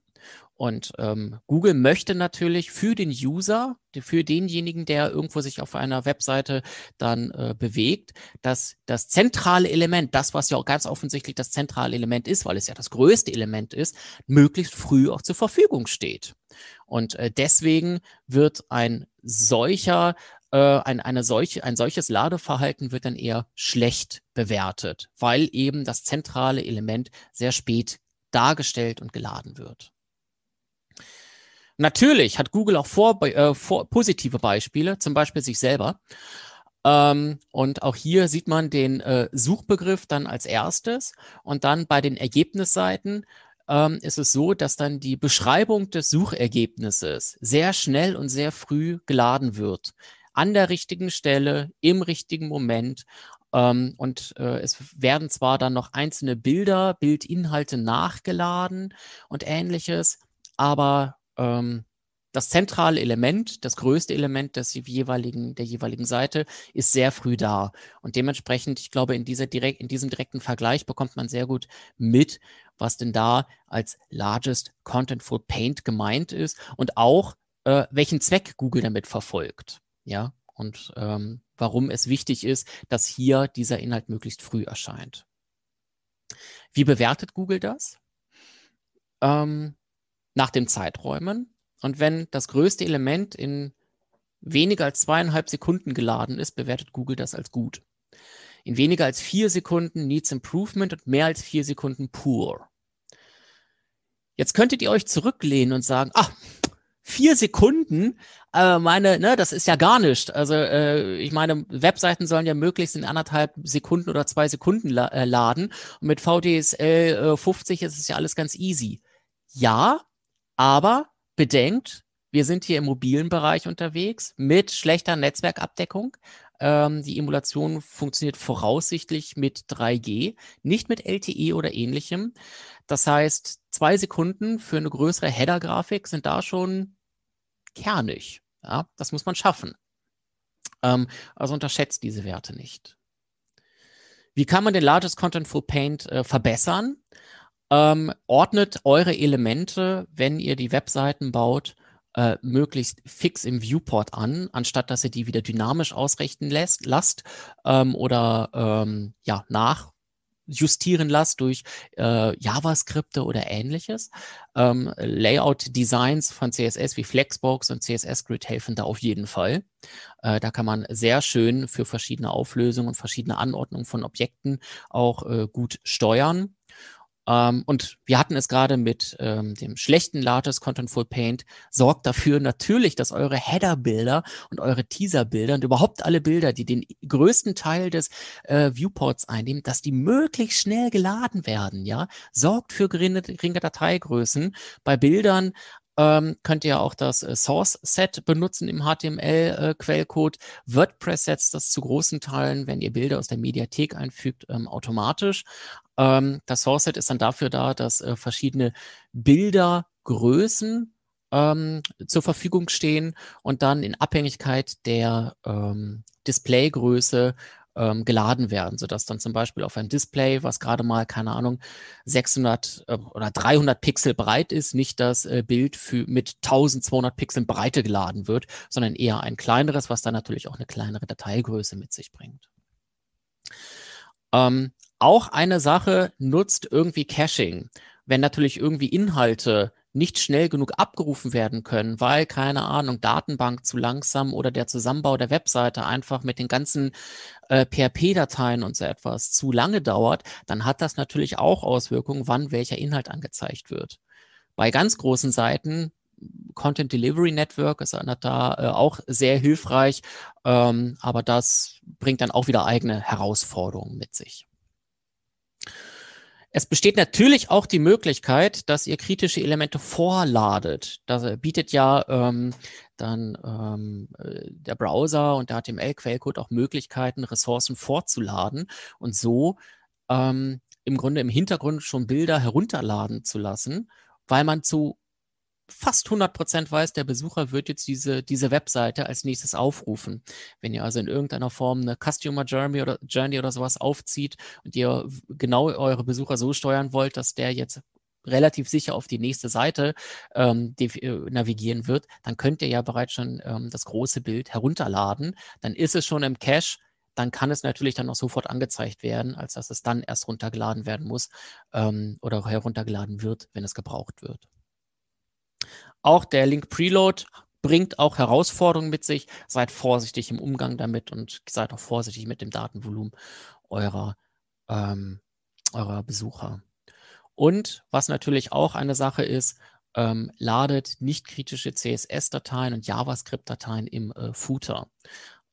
Und ähm, Google möchte natürlich für den User, für denjenigen, der irgendwo sich auf einer Webseite dann äh, bewegt, dass das zentrale Element, das, was ja auch ganz offensichtlich das zentrale Element ist, weil es ja das größte Element ist, möglichst früh auch zur Verfügung steht. Und äh, deswegen wird ein solcher äh, ein, eine solche, ein solches Ladeverhalten wird dann eher schlecht bewertet, weil eben das zentrale Element sehr spät dargestellt und geladen wird. Natürlich hat Google auch vor, äh, vor positive Beispiele, zum Beispiel sich selber. Ähm, und auch hier sieht man den äh, Suchbegriff dann als erstes und dann bei den Ergebnisseiten ähm, ist es so, dass dann die Beschreibung des Suchergebnisses sehr schnell und sehr früh geladen wird. An der richtigen Stelle, im richtigen Moment. Ähm, und äh, es werden zwar dann noch einzelne Bilder, Bildinhalte nachgeladen und ähnliches, aber ähm, das zentrale Element, das größte Element des jeweiligen, der jeweiligen Seite ist sehr früh da. Und dementsprechend, ich glaube, in, dieser direkt, in diesem direkten Vergleich bekommt man sehr gut mit, was denn da als largest contentful paint gemeint ist und auch, äh, welchen Zweck Google damit verfolgt. Ja, und ähm, warum es wichtig ist, dass hier dieser Inhalt möglichst früh erscheint. Wie bewertet Google das? Ähm, nach den Zeiträumen. Und wenn das größte Element in weniger als zweieinhalb Sekunden geladen ist, bewertet Google das als gut. In weniger als vier Sekunden Needs Improvement und mehr als vier Sekunden Poor. Jetzt könntet ihr euch zurücklehnen und sagen, ah, vier Sekunden, äh, meine, ne, das ist ja gar nicht. Also äh, ich meine, Webseiten sollen ja möglichst in anderthalb Sekunden oder zwei Sekunden la äh, laden. Und mit VDSL äh, 50 ist es ja alles ganz easy. Ja, aber bedenkt, wir sind hier im mobilen Bereich unterwegs mit schlechter Netzwerkabdeckung. Ähm, die Emulation funktioniert voraussichtlich mit 3G, nicht mit LTE oder ähnlichem. Das heißt, zwei Sekunden für eine größere Header-Grafik sind da schon kernig. Ja, das muss man schaffen. Ähm, also unterschätzt diese Werte nicht. Wie kann man den Largest Contentful Paint äh, verbessern? Ähm, ordnet eure Elemente, wenn ihr die Webseiten baut, äh, möglichst fix im Viewport an, anstatt dass ihr die wieder dynamisch ausrichten lässt, lasst ähm, oder ähm, ja, nach justieren lasst durch äh, JavaScripte oder ähnliches. Ähm, Layout-Designs von CSS wie Flexbox und CSS-Grid helfen da auf jeden Fall. Äh, da kann man sehr schön für verschiedene Auflösungen und verschiedene Anordnungen von Objekten auch äh, gut steuern. Ähm, und wir hatten es gerade mit ähm, dem schlechten Latex Contentful Paint, sorgt dafür natürlich, dass eure Header-Bilder und eure Teaser-Bilder und überhaupt alle Bilder, die den größten Teil des äh, Viewports einnehmen, dass die möglichst schnell geladen werden, ja. Sorgt für geringe, geringe Dateigrößen. Bei Bildern ähm, könnt ihr auch das äh, Source-Set benutzen im HTML-Quellcode. Äh, WordPress setzt das zu großen Teilen, wenn ihr Bilder aus der Mediathek einfügt, ähm, automatisch ähm, das Source-Set ist dann dafür da, dass äh, verschiedene Bildergrößen ähm, zur Verfügung stehen und dann in Abhängigkeit der ähm, Displaygröße ähm, geladen werden, sodass dann zum Beispiel auf einem Display, was gerade mal, keine Ahnung, 600 äh, oder 300 Pixel breit ist, nicht das äh, Bild für, mit 1200 Pixeln Breite geladen wird, sondern eher ein kleineres, was dann natürlich auch eine kleinere Dateigröße mit sich bringt. Ähm, auch eine Sache nutzt irgendwie Caching. Wenn natürlich irgendwie Inhalte nicht schnell genug abgerufen werden können, weil keine Ahnung, Datenbank zu langsam oder der Zusammenbau der Webseite einfach mit den ganzen äh, PHP-Dateien und so etwas zu lange dauert, dann hat das natürlich auch Auswirkungen, wann welcher Inhalt angezeigt wird. Bei ganz großen Seiten, Content Delivery Network ist da äh, auch sehr hilfreich, ähm, aber das bringt dann auch wieder eigene Herausforderungen mit sich. Es besteht natürlich auch die Möglichkeit, dass ihr kritische Elemente vorladet. Das bietet ja ähm, dann ähm, äh, der Browser und der HTML-Quellcode auch Möglichkeiten, Ressourcen vorzuladen und so ähm, im Grunde im Hintergrund schon Bilder herunterladen zu lassen, weil man zu fast 100 weiß, der Besucher wird jetzt diese, diese Webseite als nächstes aufrufen. Wenn ihr also in irgendeiner Form eine Customer Journey oder, Journey oder sowas aufzieht und ihr genau eure Besucher so steuern wollt, dass der jetzt relativ sicher auf die nächste Seite ähm, äh, navigieren wird, dann könnt ihr ja bereits schon ähm, das große Bild herunterladen. Dann ist es schon im Cache dann kann es natürlich dann auch sofort angezeigt werden, als dass es dann erst runtergeladen werden muss ähm, oder heruntergeladen wird, wenn es gebraucht wird. Auch der Link Preload bringt auch Herausforderungen mit sich. Seid vorsichtig im Umgang damit und seid auch vorsichtig mit dem Datenvolumen eurer, ähm, eurer Besucher. Und was natürlich auch eine Sache ist, ähm, ladet nicht kritische CSS-Dateien und JavaScript-Dateien im äh, Footer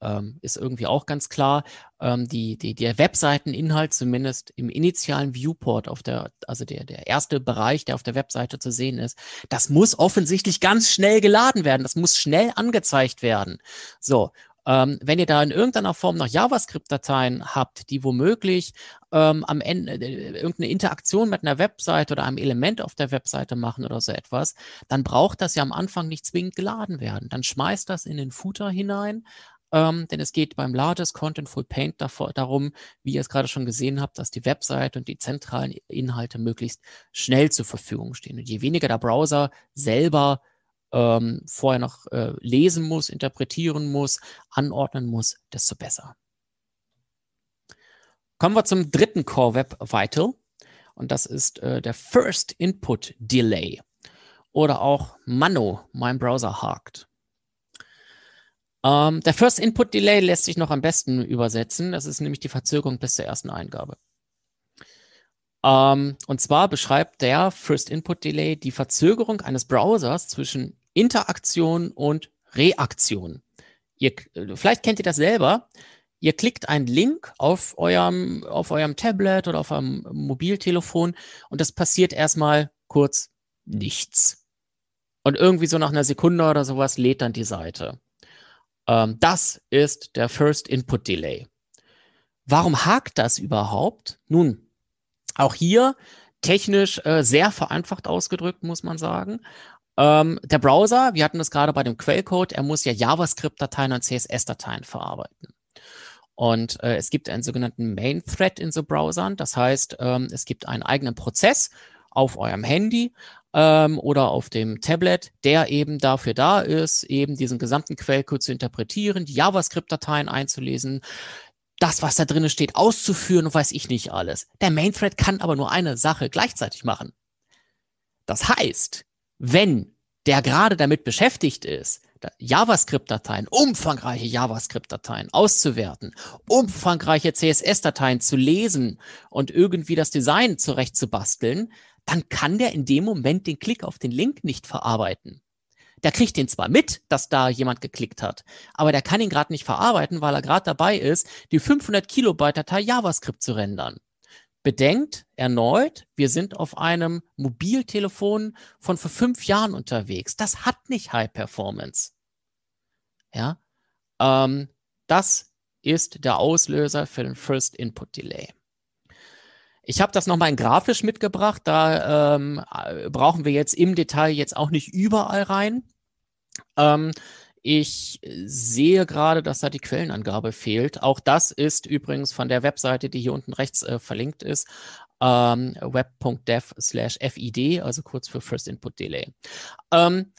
ähm, ist irgendwie auch ganz klar. Ähm, die, die, der Webseiteninhalt, zumindest im initialen Viewport, auf der, also der, der erste Bereich, der auf der Webseite zu sehen ist, das muss offensichtlich ganz schnell geladen werden. Das muss schnell angezeigt werden. So. Ähm, wenn ihr da in irgendeiner Form noch JavaScript-Dateien habt, die womöglich ähm, am Ende äh, irgendeine Interaktion mit einer Webseite oder einem Element auf der Webseite machen oder so etwas, dann braucht das ja am Anfang nicht zwingend geladen werden. Dann schmeißt das in den Footer hinein, ähm, denn es geht beim Largest Content Full Paint davor, darum, wie ihr es gerade schon gesehen habt, dass die Website und die zentralen Inhalte möglichst schnell zur Verfügung stehen. Und je weniger der Browser selber ähm, vorher noch äh, lesen muss, interpretieren muss, anordnen muss, desto besser. Kommen wir zum dritten Core Web Vital und das ist äh, der First Input Delay oder auch Mano, mein Browser hakt. Ähm, der First Input Delay lässt sich noch am besten übersetzen. Das ist nämlich die Verzögerung bis zur ersten Eingabe. Ähm, und zwar beschreibt der First Input Delay die Verzögerung eines Browsers zwischen Interaktion und Reaktion. Ihr, äh, vielleicht kennt ihr das selber. Ihr klickt einen Link auf eurem, auf eurem Tablet oder auf eurem Mobiltelefon und das passiert erstmal kurz nichts. Und irgendwie so nach einer Sekunde oder sowas lädt dann die Seite. Ähm, das ist der First Input Delay. Warum hakt das überhaupt? Nun, auch hier technisch äh, sehr vereinfacht ausgedrückt, muss man sagen. Ähm, der Browser, wir hatten das gerade bei dem Quellcode, er muss ja JavaScript-Dateien und CSS-Dateien verarbeiten. Und äh, es gibt einen sogenannten Main Thread in so Browsern. Das heißt, ähm, es gibt einen eigenen Prozess auf eurem Handy, ähm, oder auf dem Tablet, der eben dafür da ist, eben diesen gesamten Quellcode zu interpretieren, die JavaScript-Dateien einzulesen, das, was da drin steht, auszuführen und weiß ich nicht alles. Der Main Thread kann aber nur eine Sache gleichzeitig machen. Das heißt, wenn der gerade damit beschäftigt ist, JavaScript-Dateien, umfangreiche JavaScript-Dateien auszuwerten, umfangreiche CSS-Dateien zu lesen und irgendwie das Design zurechtzubasteln, dann kann der in dem Moment den Klick auf den Link nicht verarbeiten. Der kriegt den zwar mit, dass da jemand geklickt hat, aber der kann ihn gerade nicht verarbeiten, weil er gerade dabei ist, die 500 Kilobyte Datei JavaScript zu rendern. Bedenkt erneut, wir sind auf einem Mobiltelefon von vor fünf Jahren unterwegs. Das hat nicht High Performance. Ja, ähm, das ist der Auslöser für den First Input Delay. Ich habe das nochmal in grafisch mitgebracht. Da ähm, äh, brauchen wir jetzt im Detail jetzt auch nicht überall rein. Ähm, ich sehe gerade, dass da die Quellenangabe fehlt. Auch das ist übrigens von der Webseite, die hier unten rechts äh, verlinkt ist, ähm, web.dev/fid, also kurz für First Input Delay. Ähm,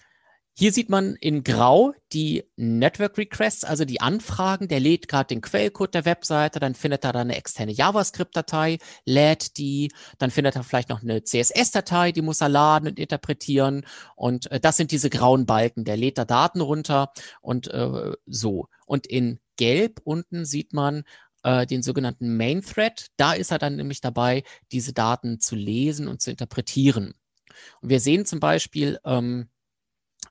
hier sieht man in grau die Network Requests, also die Anfragen. Der lädt gerade den Quellcode der Webseite, dann findet er da eine externe JavaScript-Datei, lädt die, dann findet er vielleicht noch eine CSS-Datei, die muss er laden und interpretieren. Und äh, das sind diese grauen Balken. Der lädt da Daten runter und äh, so. Und in gelb unten sieht man äh, den sogenannten Main Thread. Da ist er dann nämlich dabei, diese Daten zu lesen und zu interpretieren. Und wir sehen zum Beispiel, ähm,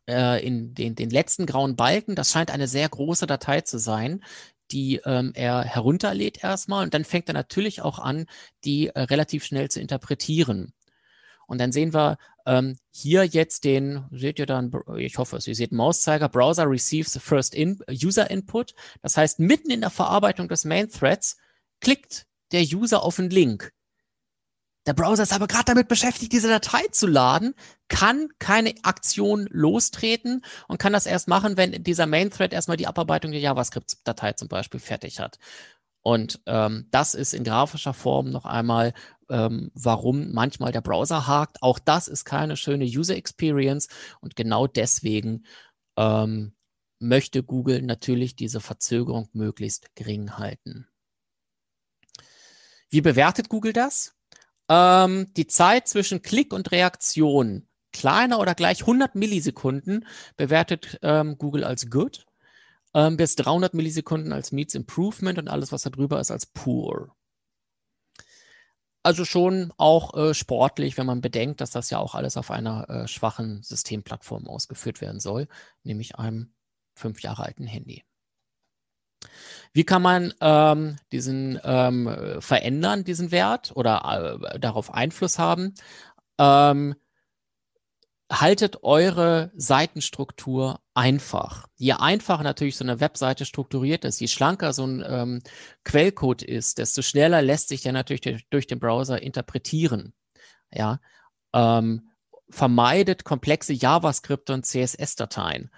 äh, in den, den letzten grauen Balken, das scheint eine sehr große Datei zu sein, die ähm, er herunterlädt erstmal und dann fängt er natürlich auch an, die äh, relativ schnell zu interpretieren. Und dann sehen wir ähm, hier jetzt den, seht ihr dann, ich hoffe, ihr seht Mauszeiger, Browser receives the first in, User Input. Das heißt, mitten in der Verarbeitung des Main Threads klickt der User auf einen Link. Der Browser ist aber gerade damit beschäftigt, diese Datei zu laden, kann keine Aktion lostreten und kann das erst machen, wenn dieser Main-Thread erstmal die Abarbeitung der JavaScript-Datei zum Beispiel fertig hat. Und ähm, das ist in grafischer Form noch einmal, ähm, warum manchmal der Browser hakt. Auch das ist keine schöne User Experience und genau deswegen ähm, möchte Google natürlich diese Verzögerung möglichst gering halten. Wie bewertet Google das? ähm, die Zeit zwischen Klick und Reaktion kleiner oder gleich 100 Millisekunden bewertet ähm, Google als good, ähm, bis 300 Millisekunden als meets improvement und alles, was da drüber ist, als poor. Also schon auch äh, sportlich, wenn man bedenkt, dass das ja auch alles auf einer äh, schwachen Systemplattform ausgeführt werden soll, nämlich einem fünf Jahre alten Handy. Wie kann man ähm, diesen ähm, verändern, diesen Wert oder äh, darauf Einfluss haben? Ähm, haltet eure Seitenstruktur einfach. Je einfacher natürlich so eine Webseite strukturiert ist, je schlanker so ein ähm, Quellcode ist, desto schneller lässt sich der natürlich de durch den Browser interpretieren. Ja, ähm, vermeidet komplexe JavaScript und CSS-Dateien.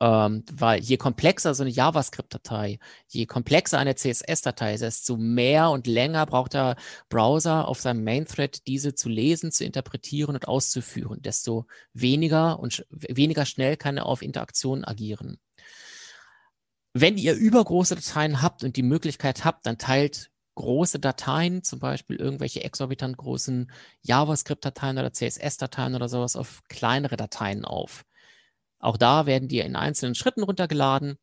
Ähm, weil je komplexer so eine JavaScript-Datei, je komplexer eine CSS-Datei ist, desto mehr und länger braucht der Browser auf seinem Main-Thread diese zu lesen, zu interpretieren und auszuführen. Desto weniger und sch weniger schnell kann er auf Interaktionen agieren. Wenn ihr übergroße Dateien habt und die Möglichkeit habt, dann teilt große Dateien, zum Beispiel irgendwelche exorbitant großen JavaScript-Dateien oder CSS-Dateien oder sowas auf kleinere Dateien auf. Auch da werden die in einzelnen Schritten runtergeladen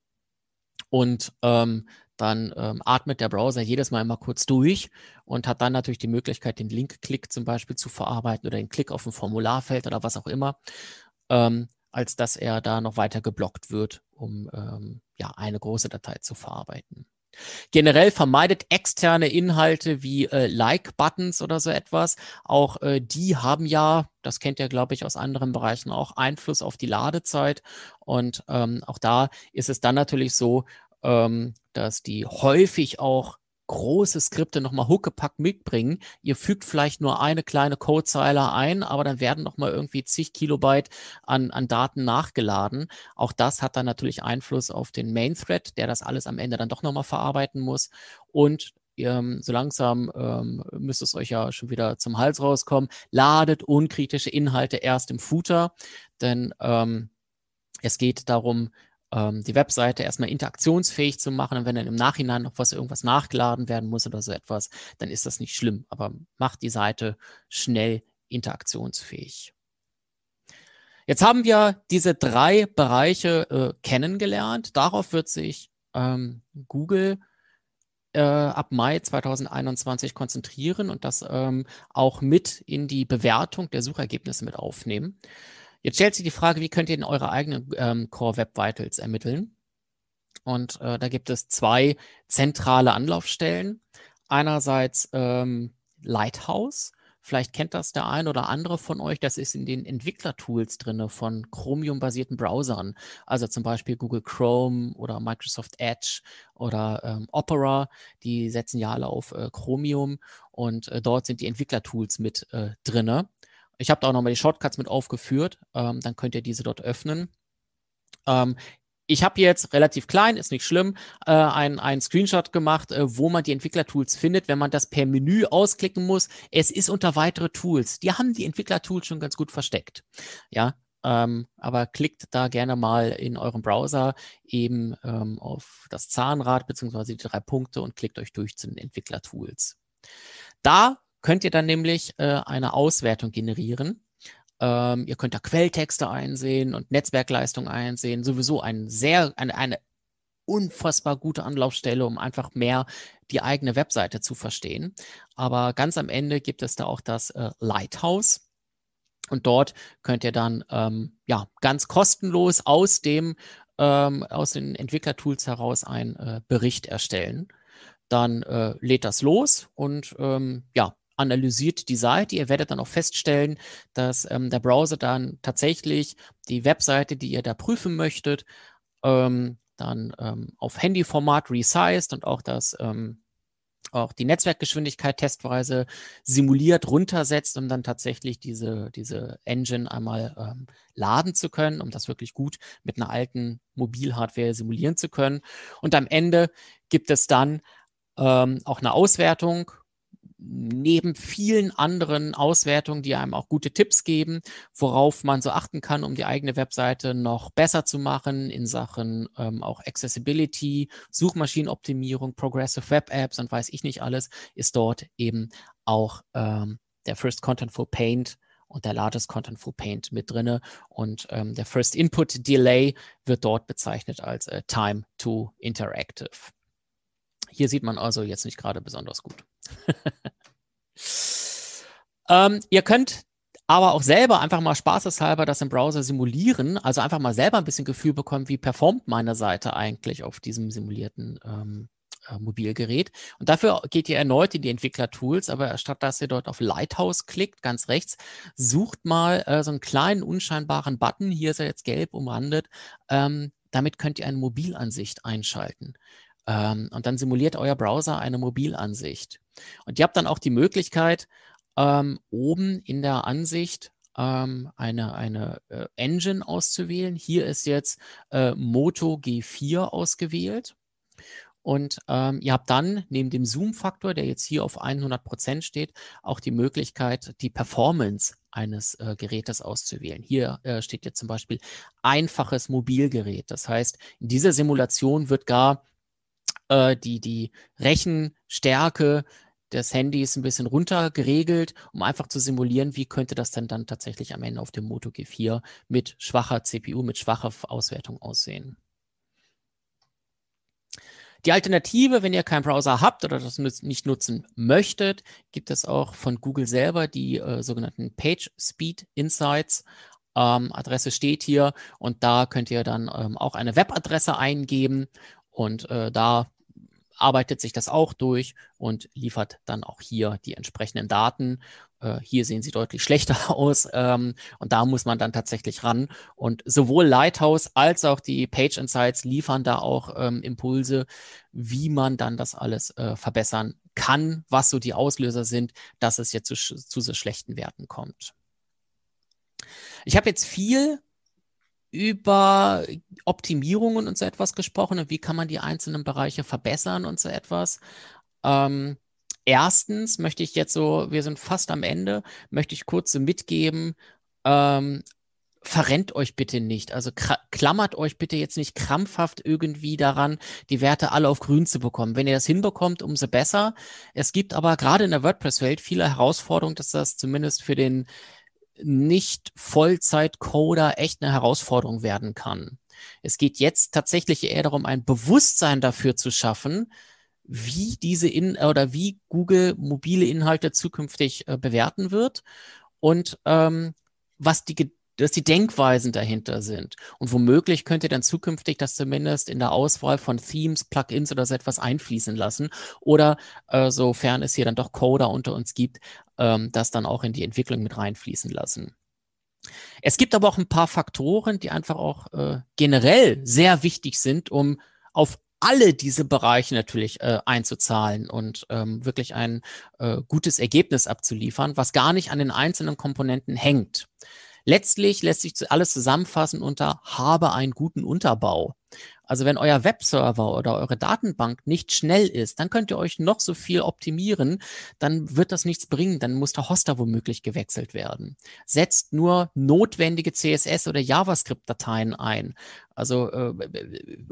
und ähm, dann ähm, atmet der Browser jedes Mal immer kurz durch und hat dann natürlich die Möglichkeit, den Link-Klick zum Beispiel zu verarbeiten oder den Klick auf ein Formularfeld oder was auch immer, ähm, als dass er da noch weiter geblockt wird, um ähm, ja eine große Datei zu verarbeiten. Generell vermeidet externe Inhalte wie äh, Like-Buttons oder so etwas. Auch äh, die haben ja, das kennt ihr, glaube ich, aus anderen Bereichen auch, Einfluss auf die Ladezeit. Und ähm, auch da ist es dann natürlich so, ähm, dass die häufig auch große Skripte nochmal Huckepack mitbringen. Ihr fügt vielleicht nur eine kleine Codezeile ein, aber dann werden nochmal irgendwie zig Kilobyte an, an Daten nachgeladen. Auch das hat dann natürlich Einfluss auf den Main Thread, der das alles am Ende dann doch nochmal verarbeiten muss. Und ähm, so langsam ähm, müsst es euch ja schon wieder zum Hals rauskommen. Ladet unkritische Inhalte erst im Footer, denn ähm, es geht darum, ähm, die Webseite erstmal interaktionsfähig zu machen. Und wenn dann im Nachhinein noch was irgendwas nachgeladen werden muss oder so etwas, dann ist das nicht schlimm. Aber macht die Seite schnell interaktionsfähig. Jetzt haben wir diese drei Bereiche äh, kennengelernt. Darauf wird sich ähm, Google äh, ab Mai 2021 konzentrieren und das ähm, auch mit in die Bewertung der Suchergebnisse mit aufnehmen. Jetzt stellt sich die Frage, wie könnt ihr denn eure eigenen ähm, Core Web Vitals ermitteln? Und äh, da gibt es zwei zentrale Anlaufstellen. Einerseits ähm, Lighthouse. Vielleicht kennt das der ein oder andere von euch. Das ist in den Entwicklertools drinne von Chromium-basierten Browsern. Also zum Beispiel Google Chrome oder Microsoft Edge oder ähm, Opera. Die setzen ja alle auf äh, Chromium und äh, dort sind die Entwicklertools mit äh, drinne. Ich habe da auch nochmal die Shortcuts mit aufgeführt. Ähm, dann könnt ihr diese dort öffnen. Ähm, ich habe jetzt relativ klein, ist nicht schlimm, äh, einen Screenshot gemacht, äh, wo man die Entwicklertools findet, wenn man das per Menü ausklicken muss. Es ist unter weitere Tools. Die haben die Entwicklertools schon ganz gut versteckt. Ja, ähm, aber klickt da gerne mal in eurem Browser eben ähm, auf das Zahnrad beziehungsweise die drei Punkte und klickt euch durch zu den Entwicklertools. Da könnt ihr dann nämlich äh, eine Auswertung generieren. Ähm, ihr könnt da Quelltexte einsehen und Netzwerkleistung einsehen. Sowieso ein sehr, eine, eine unfassbar gute Anlaufstelle, um einfach mehr die eigene Webseite zu verstehen. Aber ganz am Ende gibt es da auch das äh, Lighthouse. Und dort könnt ihr dann ähm, ja ganz kostenlos aus dem ähm, aus den Entwicklertools heraus einen äh, Bericht erstellen. Dann äh, lädt das los und ähm, ja, analysiert die Seite. Ihr werdet dann auch feststellen, dass ähm, der Browser dann tatsächlich die Webseite, die ihr da prüfen möchtet, ähm, dann ähm, auf Handyformat resized und auch das ähm, auch die Netzwerkgeschwindigkeit testweise simuliert runtersetzt, um dann tatsächlich diese, diese Engine einmal ähm, laden zu können, um das wirklich gut mit einer alten Mobilhardware simulieren zu können. Und am Ende gibt es dann ähm, auch eine Auswertung neben vielen anderen Auswertungen, die einem auch gute Tipps geben, worauf man so achten kann, um die eigene Webseite noch besser zu machen in Sachen ähm, auch Accessibility, Suchmaschinenoptimierung, Progressive Web Apps und weiß ich nicht alles, ist dort eben auch ähm, der First Contentful Paint und der Largest Contentful Paint mit drinne und ähm, der First Input Delay wird dort bezeichnet als äh, Time to Interactive. Hier sieht man also jetzt nicht gerade besonders gut. *laughs* ähm, ihr könnt aber auch selber einfach mal spaßeshalber das im Browser simulieren, also einfach mal selber ein bisschen Gefühl bekommen, wie performt meine Seite eigentlich auf diesem simulierten ähm, äh, Mobilgerät. Und dafür geht ihr erneut in die Entwickler-Tools, aber statt dass ihr dort auf Lighthouse klickt, ganz rechts, sucht mal äh, so einen kleinen unscheinbaren Button, hier ist er jetzt gelb umrandet, ähm, damit könnt ihr eine Mobilansicht einschalten. Ähm, und dann simuliert euer Browser eine Mobilansicht. Und ihr habt dann auch die Möglichkeit, ähm, oben in der Ansicht ähm, eine, eine äh, Engine auszuwählen. Hier ist jetzt äh, Moto G4 ausgewählt. Und ähm, ihr habt dann neben dem Zoom-Faktor, der jetzt hier auf 100 Prozent steht, auch die Möglichkeit, die Performance eines äh, Gerätes auszuwählen. Hier äh, steht jetzt zum Beispiel einfaches Mobilgerät. Das heißt, in dieser Simulation wird gar äh, die, die Rechenstärke des Handys ein bisschen runter geregelt, um einfach zu simulieren, wie könnte das denn dann tatsächlich am Ende auf dem Moto G4 mit schwacher CPU, mit schwacher Auswertung aussehen. Die Alternative, wenn ihr keinen Browser habt oder das nicht nutzen möchtet, gibt es auch von Google selber die äh, sogenannten Page Speed Insights. Ähm, Adresse steht hier und da könnt ihr dann ähm, auch eine Webadresse eingeben und äh, da arbeitet sich das auch durch und liefert dann auch hier die entsprechenden Daten. Äh, hier sehen sie deutlich schlechter *laughs* aus ähm, und da muss man dann tatsächlich ran. Und sowohl Lighthouse als auch die Page Insights liefern da auch ähm, Impulse, wie man dann das alles äh, verbessern kann, was so die Auslöser sind, dass es jetzt zu, zu so schlechten Werten kommt. Ich habe jetzt viel über Optimierungen und so etwas gesprochen und wie kann man die einzelnen Bereiche verbessern und so etwas. Ähm, erstens möchte ich jetzt so, wir sind fast am Ende, möchte ich kurz so mitgeben, ähm, verrennt euch bitte nicht. Also klammert euch bitte jetzt nicht krampfhaft irgendwie daran, die Werte alle auf grün zu bekommen. Wenn ihr das hinbekommt, umso besser. Es gibt aber gerade in der WordPress-Welt viele Herausforderungen, dass das zumindest für den nicht Vollzeit-Coder echt eine Herausforderung werden kann. Es geht jetzt tatsächlich eher darum, ein Bewusstsein dafür zu schaffen, wie diese in oder wie Google mobile Inhalte zukünftig äh, bewerten wird und ähm, was die dass die Denkweisen dahinter sind. Und womöglich könnt ihr dann zukünftig das zumindest in der Auswahl von Themes, Plugins oder so etwas einfließen lassen. Oder äh, sofern es hier dann doch Coder unter uns gibt, ähm, das dann auch in die Entwicklung mit reinfließen lassen. Es gibt aber auch ein paar Faktoren, die einfach auch äh, generell sehr wichtig sind, um auf alle diese Bereiche natürlich äh, einzuzahlen und ähm, wirklich ein äh, gutes Ergebnis abzuliefern, was gar nicht an den einzelnen Komponenten hängt. Letztlich lässt sich alles zusammenfassen unter habe einen guten Unterbau. Also wenn euer Webserver oder eure Datenbank nicht schnell ist, dann könnt ihr euch noch so viel optimieren, dann wird das nichts bringen, dann muss der Hoster womöglich gewechselt werden. Setzt nur notwendige CSS oder JavaScript-Dateien ein. Also äh,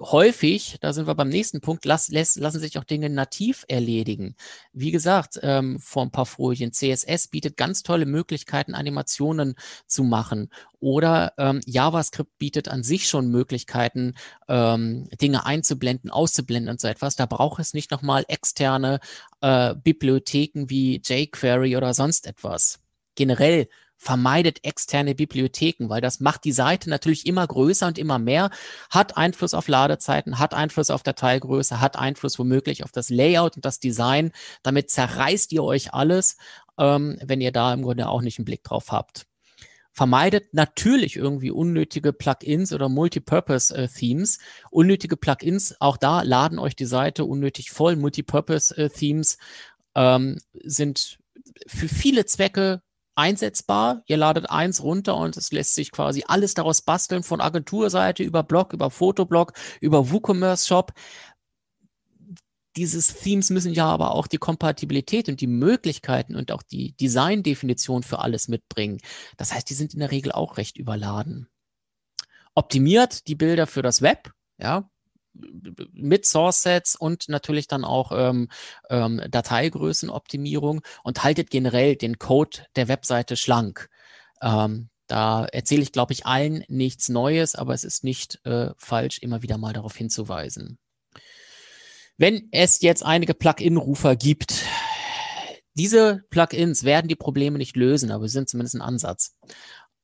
häufig, da sind wir beim nächsten Punkt, las, las, lassen sich auch Dinge nativ erledigen. Wie gesagt, ähm, vor ein paar Folien, CSS bietet ganz tolle Möglichkeiten, Animationen zu machen. Oder ähm, JavaScript bietet an sich schon Möglichkeiten, ähm, Dinge einzublenden, auszublenden und so etwas. Da braucht es nicht nochmal externe äh, Bibliotheken wie jQuery oder sonst etwas. Generell vermeidet externe Bibliotheken, weil das macht die Seite natürlich immer größer und immer mehr, hat Einfluss auf Ladezeiten, hat Einfluss auf Dateigröße, hat Einfluss womöglich auf das Layout und das Design. Damit zerreißt ihr euch alles, ähm, wenn ihr da im Grunde auch nicht einen Blick drauf habt vermeidet natürlich irgendwie unnötige Plugins oder Multipurpose-Themes. Äh, unnötige Plugins, auch da laden euch die Seite unnötig voll. Multipurpose-Themes äh, ähm, sind für viele Zwecke einsetzbar. Ihr ladet eins runter und es lässt sich quasi alles daraus basteln, von Agenturseite über Blog, über Fotoblog, über WooCommerce-Shop dieses Themes müssen ja aber auch die Kompatibilität und die Möglichkeiten und auch die Designdefinition für alles mitbringen. Das heißt, die sind in der Regel auch recht überladen. Optimiert die Bilder für das Web, ja, mit Source Sets und natürlich dann auch ähm, ähm, Dateigrößenoptimierung und haltet generell den Code der Webseite schlank. Ähm, da erzähle ich, glaube ich, allen nichts Neues, aber es ist nicht äh, falsch, immer wieder mal darauf hinzuweisen. Wenn es jetzt einige plug in rufer gibt, diese Plugins werden die Probleme nicht lösen, aber sie sind zumindest ein Ansatz.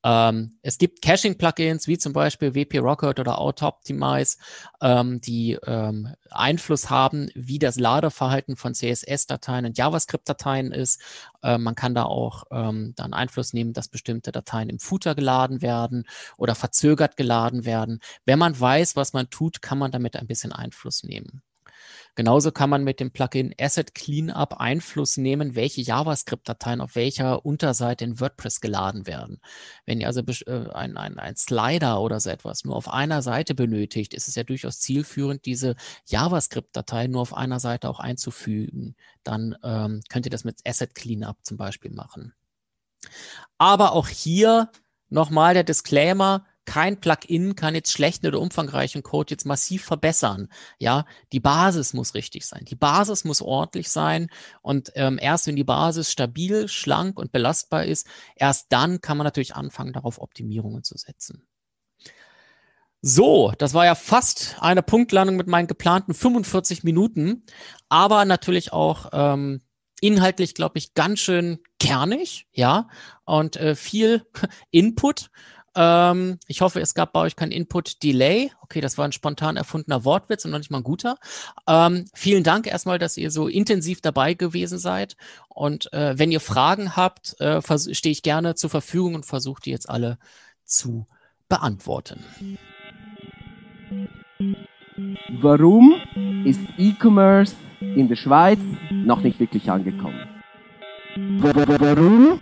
Ähm, es gibt Caching-Plugins wie zum Beispiel WP Rocket oder AutoOptimize, ähm, die ähm, Einfluss haben, wie das Ladeverhalten von CSS-Dateien und JavaScript-Dateien ist. Äh, man kann da auch ähm, dann Einfluss nehmen, dass bestimmte Dateien im Footer geladen werden oder verzögert geladen werden. Wenn man weiß, was man tut, kann man damit ein bisschen Einfluss nehmen. Genauso kann man mit dem Plugin Asset Cleanup Einfluss nehmen, welche JavaScript-Dateien auf welcher Unterseite in WordPress geladen werden. Wenn ihr also äh, ein, ein, ein Slider oder so etwas nur auf einer Seite benötigt, ist es ja durchaus zielführend, diese javascript datei nur auf einer Seite auch einzufügen. Dann ähm, könnt ihr das mit Asset Cleanup zum Beispiel machen. Aber auch hier nochmal der Disclaimer, kein Plugin kann jetzt schlechten oder umfangreichen Code jetzt massiv verbessern. Ja, die Basis muss richtig sein. Die Basis muss ordentlich sein. Und ähm, erst wenn die Basis stabil, schlank und belastbar ist, erst dann kann man natürlich anfangen, darauf Optimierungen zu setzen. So, das war ja fast eine Punktlandung mit meinen geplanten 45 Minuten, aber natürlich auch ähm, inhaltlich, glaube ich, ganz schön kernig, ja, und äh, viel *laughs* Input. Ähm, ich hoffe, es gab bei euch kein Input-Delay. Okay, das war ein spontan erfundener Wortwitz und noch nicht mal ein guter. Ähm, vielen Dank erstmal, dass ihr so intensiv dabei gewesen seid. Und äh, wenn ihr Fragen habt, äh, stehe ich gerne zur Verfügung und versuche die jetzt alle zu beantworten. Warum ist E-Commerce in der Schweiz noch nicht wirklich angekommen? Warum